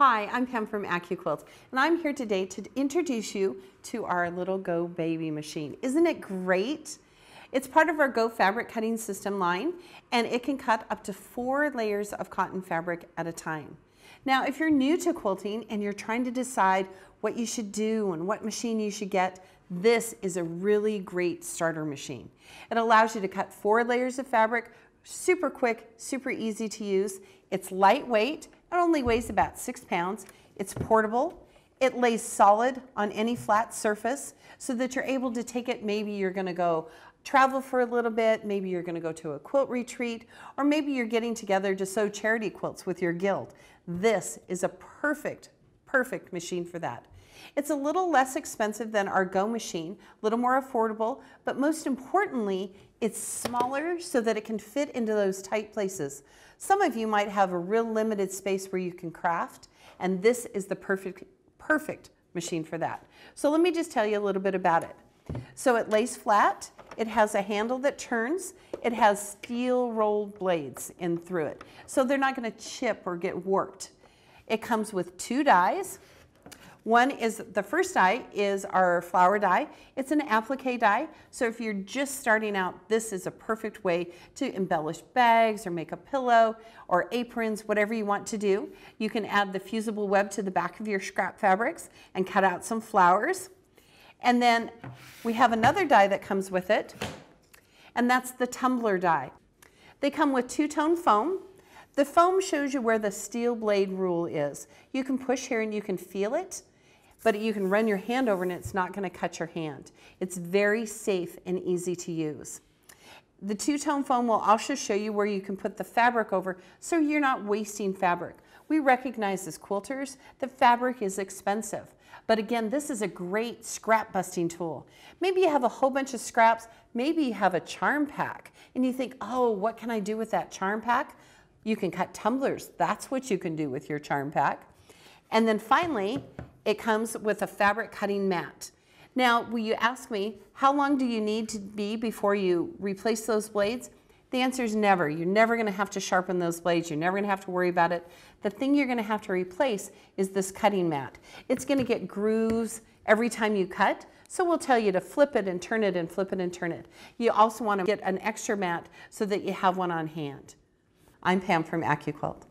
Hi, I'm Pam from AccuQuilts, and I'm here today to introduce you to our little Go Baby machine. Isn't it great? It's part of our Go fabric cutting system line, and it can cut up to four layers of cotton fabric at a time. Now, if you're new to quilting and you're trying to decide what you should do and what machine you should get, this is a really great starter machine. It allows you to cut four layers of fabric, super quick, super easy to use. It's lightweight, it only weighs about six pounds. It's portable. It lays solid on any flat surface so that you're able to take it. Maybe you're going to go travel for a little bit. Maybe you're going to go to a quilt retreat, or maybe you're getting together to sew charity quilts with your guild. This is a perfect, perfect machine for that. It's a little less expensive than our Go machine, a little more affordable, but most importantly, it's smaller so that it can fit into those tight places. Some of you might have a real limited space where you can craft, and this is the perfect, perfect machine for that. So let me just tell you a little bit about it. So it lays flat, it has a handle that turns, it has steel rolled blades in through it. So they're not gonna chip or get warped. It comes with two dies, one is the first die is our flower die. It's an applique die. So if you're just starting out, this is a perfect way to embellish bags or make a pillow or aprons, whatever you want to do. You can add the fusible web to the back of your scrap fabrics and cut out some flowers. And then we have another die that comes with it, and that's the tumbler die. They come with two-tone foam. The foam shows you where the steel blade rule is. You can push here and you can feel it but you can run your hand over and it's not going to cut your hand. It's very safe and easy to use. The two-tone foam will also show you where you can put the fabric over so you're not wasting fabric. We recognize as quilters that fabric is expensive. But again, this is a great scrap busting tool. Maybe you have a whole bunch of scraps, maybe you have a charm pack, and you think, oh, what can I do with that charm pack? You can cut tumblers. That's what you can do with your charm pack. And then finally, it comes with a fabric cutting mat. Now, will you ask me, how long do you need to be before you replace those blades? The answer is never. You're never going to have to sharpen those blades. You're never going to have to worry about it. The thing you're going to have to replace is this cutting mat. It's going to get grooves every time you cut, so we'll tell you to flip it and turn it and flip it and turn it. You also want to get an extra mat so that you have one on hand. I'm Pam from AccuQuilt.